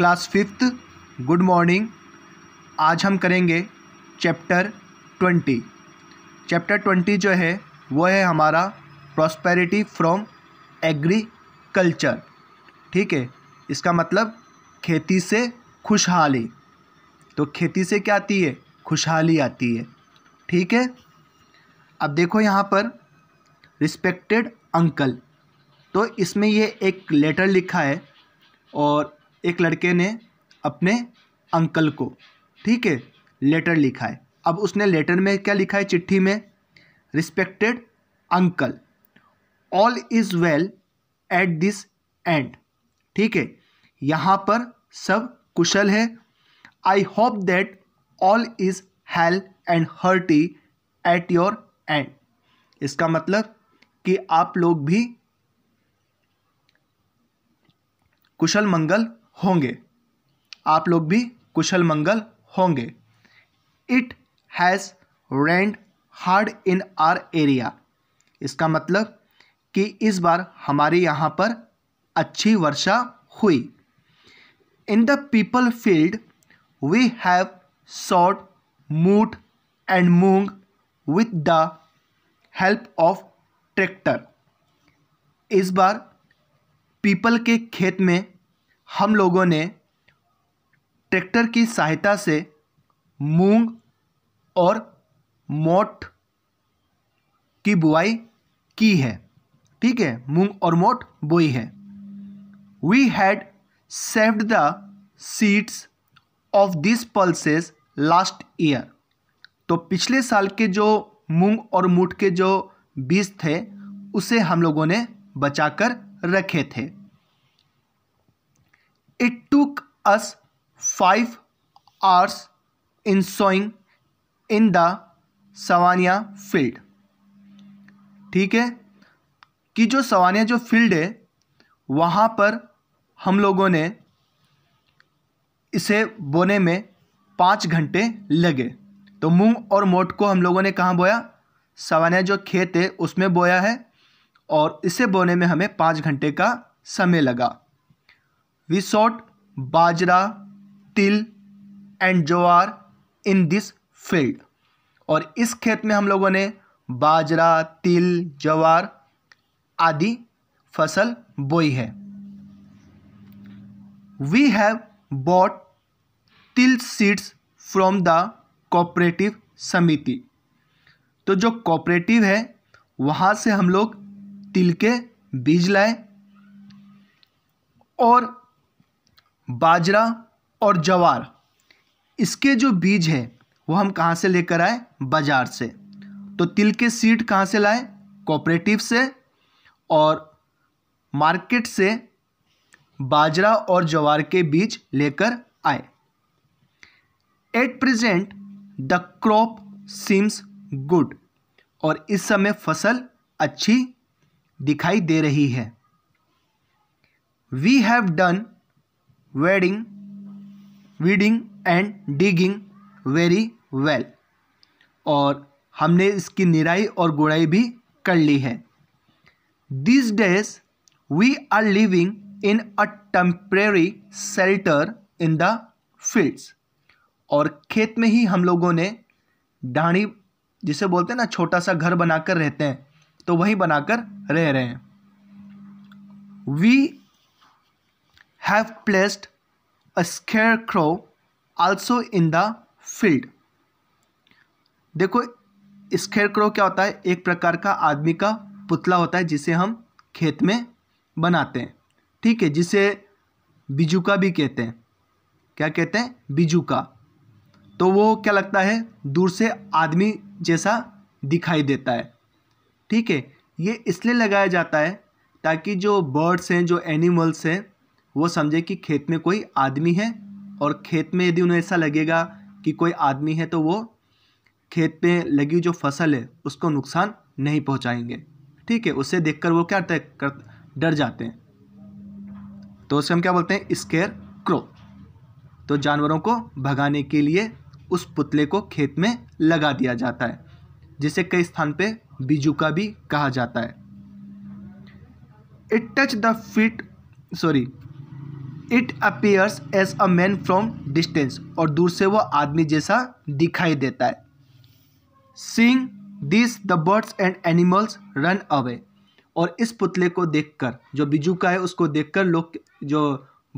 class fifth good morning आज हम करेंगे चैप्टर ट्वेंटी चैप्टर ट्वेंटी जो है वो है हमारा प्रॉस्पेरिटी फ्रॉम एग्रीकल्चर ठीक है इसका मतलब खेती से खुशहाली तो खेती से क्या आती है खुशहाली आती है ठीक है अब देखो यहाँ पर रिस्पेक्टेड अंकल तो इसमें ये एक लेटर लिखा है और एक लड़के ने अपने अंकल को ठीक है लेटर लिखा है अब उसने लेटर में क्या लिखा है चिट्ठी में respected uncle all is well at this end ठीक है यहाँ पर सब कुशल है I hope that all is hale and hearty at your end इसका मतलब कि आप लोग भी कुशल मंगल होंगे आप लोग भी कुशल मंगल होंगे it has rained hard in our area इसका मतलब कि इस बार हमारे यहाँ पर अच्छी वर्षा हुई in the peepal field we have sowed moth and moong with the help of tractor इस बार पीपल के खेत में हम लोगों ने ट्रैक्टर की सहायता से मूंग और मोट की बुआई की है ठीक है मूंग और मोट बोई है we had saved the seeds of this pulses last year तो पिछले साल के जो मूंग और मूठ के जो बीज थे उसे हम लोगों ने बचाकर रखे थे it took us five hours in sowing in the Savania field ठीक है कि जो सवानिया जो फील्ड है वहाँ पर हम लोगों ने इसे बोने में पाँच घंटे लगे तो मूंग और मोट को हम लोगों ने कहाँ बोया सवानिया जो खेत है उसमें बोया है और इसे बोने में हमें पाँच घंटे का समय लगा we bajra til and jowar in this field और इस खेत में हम लोगों ने बाजरा तिल जवार आदि फसल बोई है we have bought til seeds from the cooperative samiti तो जो कोऑपरेटिव है वहाँ से हम लोग तिल के बीज लाए और बाजरा और जवार इसके जो बीज है वो हम कहाँ से लेकर आए बाज़ार से तो तिल के सीड कहाँ से लाए कोऑपरेटिव से और मार्केट से बाजरा और जवार के बीज लेकर आए at present the crop seems good और इस समय फसल अच्छी दिखाई दे रही है we have done wedding weeding and digging very well और हमने इसकी निराई और गुड़ाई भी कर ली है this days we are living in a temporary shelter in the fields और खेत में ही हम लोगों ने ढाणी जिसे बोलते हैं ना छोटा सा घर बनाकर रहते हैं तो वहीं बनाकर रह रहे हैं we have placed a scarecrow also in the field देखो स्केयरक्रो क्या होता है एक प्रकार का आदमी का पुतला होता है जिसे हम खेत में बनाते हैं ठीक है जिसे बिजुका भी कहते हैं क्या कहते हैं बिजुका तो वो क्या लगता है दूर से आदमी जैसा दिखाई देता है ठीक है ये इसलिए लगाया जाता है ताकि जो बर्ड्स हैं जो एनिमल्स हैं वो समझे कि खेत में कोई आदमी है और खेत में यदि उन्हें ऐसा लगेगा कि कोई आदमी है तो वो खेत में लगी जो फसल है उसको नुकसान नहीं पहुंचाएंगे ठीक है उसे देखकर वो क्या कर डर जाते हैं तो उसे हम क्या बोलते हैं स्केयर क्रो तो जानवरों को भगाने के लिए उस पुतले को खेत में लगा दिया जाता है जिसे कई स्थान पे बीजू का भी कहा जाता है it touch the feet sorry it appears as a man from distance और दूर से वह आदमी जैसा दिखाई देता है seeing this the birds and animals run away और इस पुतले को देखकर जो बिजू का है उसको देखकर लोग जो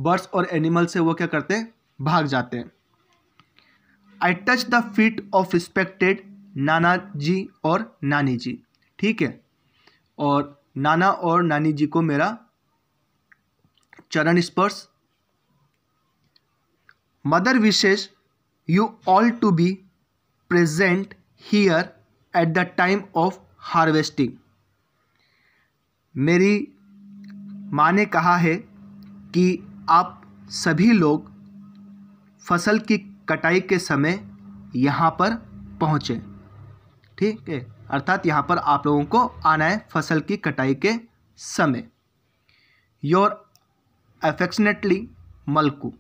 बर्ड्स और एनिमल्स है वो क्या करते हैं भाग जाते हैं I touch the feet of respected nana ji और नानी जी ठीक है और नाना और नानी जी को मेरा चरण स्पर्श mother wishes you all to be present here at the time of harvesting मेरी माँ ने कहा है कि आप सभी लोग फसल की कटाई के समय यहाँ पर पहुँचें ठीक है अर्थात यहाँ पर आप लोगों को आना है फसल की कटाई के समय योर अफेक्शनेटली मलकू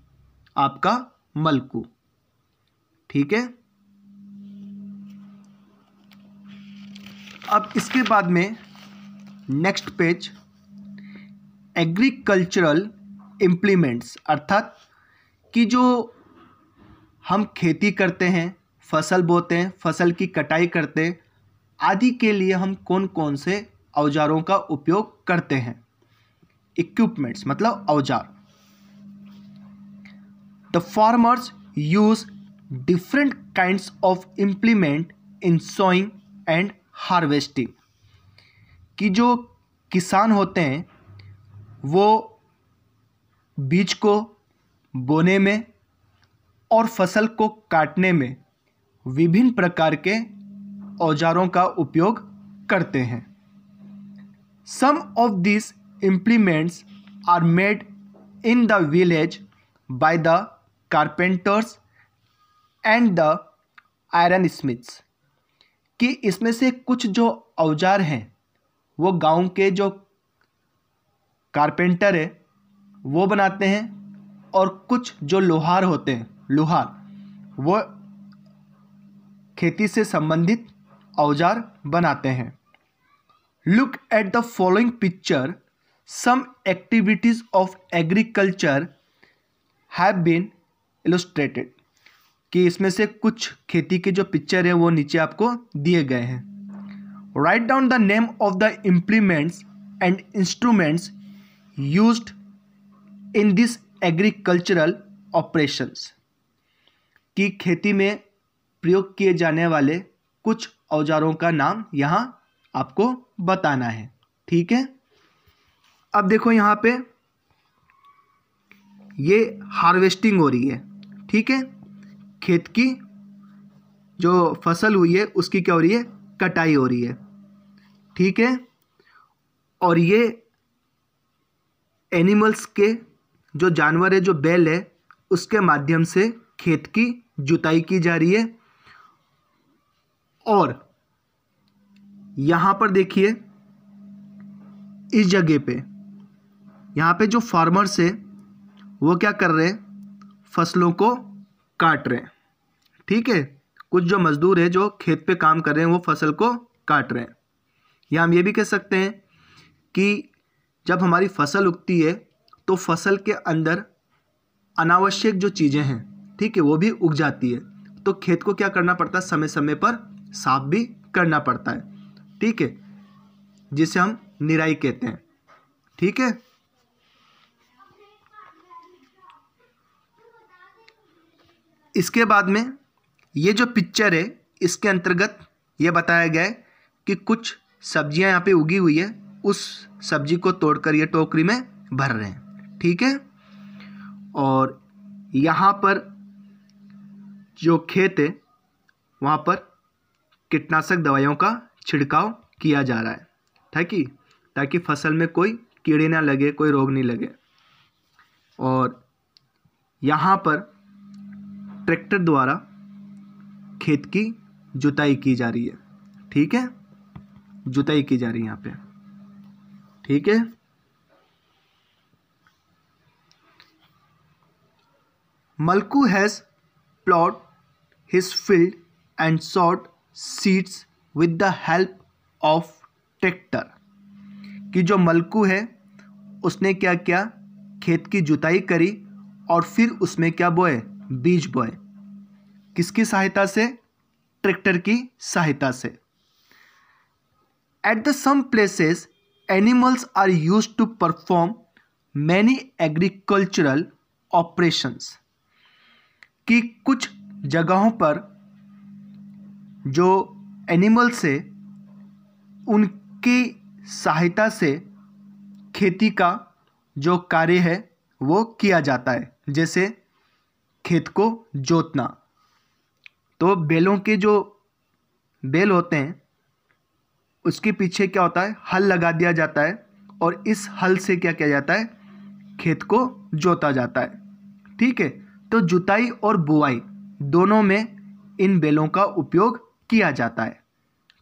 आपका मलकू ठीक है अब इसके बाद में नेक्स्ट पेज एग्रीकल्चरल इम्प्लीमेंट्स अर्थात कि जो हम खेती करते हैं फसल बोते हैं फसल की कटाई करते हैं आदि के लिए हम कौन कौन से औजारों का उपयोग करते हैं इक्विपमेंट्स मतलब औजार the farmers use different kind of implement in sowing and harvesting कि जो किसान होते हैं वो बीज को बोने में और फसल को काटने में विभिन्न प्रकार के औजारों का उपयोग करते हैं some of this implements are made in the village by the carpenters and the iron smiths कि इसमें से कुछ जो औजार हैं वो गांव के जो कारपेंटर है वो बनाते हैं और कुछ जो लोहार होते हैं लोहार वो खेती से संबंधित औजार बनाते हैं look at the following picture some activities of agriculture have been illustrated कि इसमें से कुछ खेती के जो पिक्चर है वो नीचे आपको दिए गए हैं write down the name of the implements and instruments use in this agricultural operations कि खेती में प्रयोग किए जाने वाले कुछ औजारों का नाम यहाँ आपको बताना है ठीक है अब देखो यहाँ पे ये हार्वेस्टिंग हो रही है ठीक है खेत की जो फसल हुई है उसकी क्या हो रही है कटाई हो रही है ठीक है और ये एनिमल्स के जो जानवर है जो बैल है उसके माध्यम से खेत की जुताई की जा रही है और यहाँ पर देखिए इस जगह पे यहाँ पे जो फार्मर्स है वो क्या कर रहे हैं फसलों को काट रहे हैं ठीक है कुछ जो मज़दूर है जो खेत पे काम कर रहे हैं वो फसल को काट रहे हैं या हम ये भी कह सकते हैं कि जब हमारी फसल उगती है तो फसल के अंदर अनावश्यक जो चीज़ें हैं ठीक है वो भी उग जाती है तो खेत को क्या करना पड़ता है समय समय पर साफ भी करना पड़ता है ठीक है जिसे हम निराई कहते हैं ठीक है इसके बाद में ये जो पिक्चर है इसके अंतर्गत ये बताया गया है कि कुछ सब्जियां यहाँ पे उगी हुई है उस सब्जी को तोड़कर ये टोकरी में भर रहे हैं ठीक है और यहाँ पर जो खेत है वहाँ पर कीटनाशक दवाइयों का छिड़काव किया जा रहा है है ताकि फसल में कोई कीड़े ना लगे कोई रोग नहीं लगे और यहाँ पर ट्रैक्टर द्वारा खेत की जुताई की जा रही है ठीक है जुताई की जा रही है यहाँ पे ठीक है Malku has plot his field and sowed seeds with the help of tractor कि जो मलकू है उसने क्या क्या खेत की जुताई करी और फिर उसमें क्या बोए बीज बोए किसकी सहायता से ट्रैक्टर की सहायता से at the some places animals are use to perform many agricultural operations कि कुछ जगहों पर जो एनिमल्स है उनकी सहायता से खेती का जो कार्य है वो किया जाता है जैसे खेत को जोतना तो बैलों के जो बैल होते हैं उसके पीछे क्या होता है हल लगा दिया जाता है और इस हल से क्या किया जाता है खेत को जोता जाता है ठीक है तो जुताई और बुआई दोनों में इन बेलों का उपयोग किया जाता है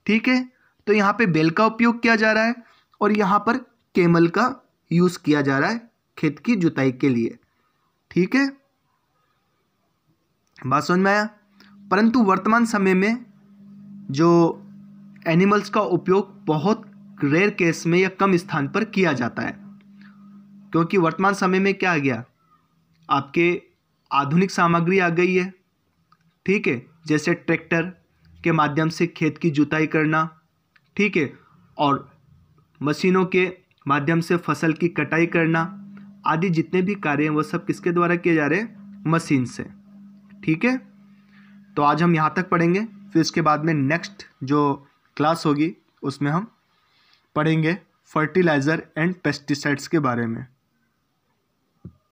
ठीक है तो यहाँ पे बेल का उपयोग किया जा रहा है और यहाँ पर केमल का यूज़ किया जा रहा है खेत की जुताई के लिए ठीक है बात समझ में आया परंतु वर्तमान समय में जो एनिमल्स का उपयोग बहुत रेयर केस में या कम स्थान पर किया जाता है क्योंकि वर्तमान समय में क्या आ गया आपके आधुनिक सामग्री आ गई है ठीक है जैसे ट्रैक्टर के माध्यम से खेत की जुताई करना ठीक है और मशीनों के माध्यम से फसल की कटाई करना आदि जितने भी कार्य हैं वो सब किसके द्वारा किए जा रहे हैं मशीन से ठीक है तो आज हम यहाँ तक पढ़ेंगे फिर इसके बाद में नेक्स्ट जो क्लास होगी उसमें हम पढ़ेंगे फर्टिलाइज़र एंड पेस्टिसाइड्स के बारे में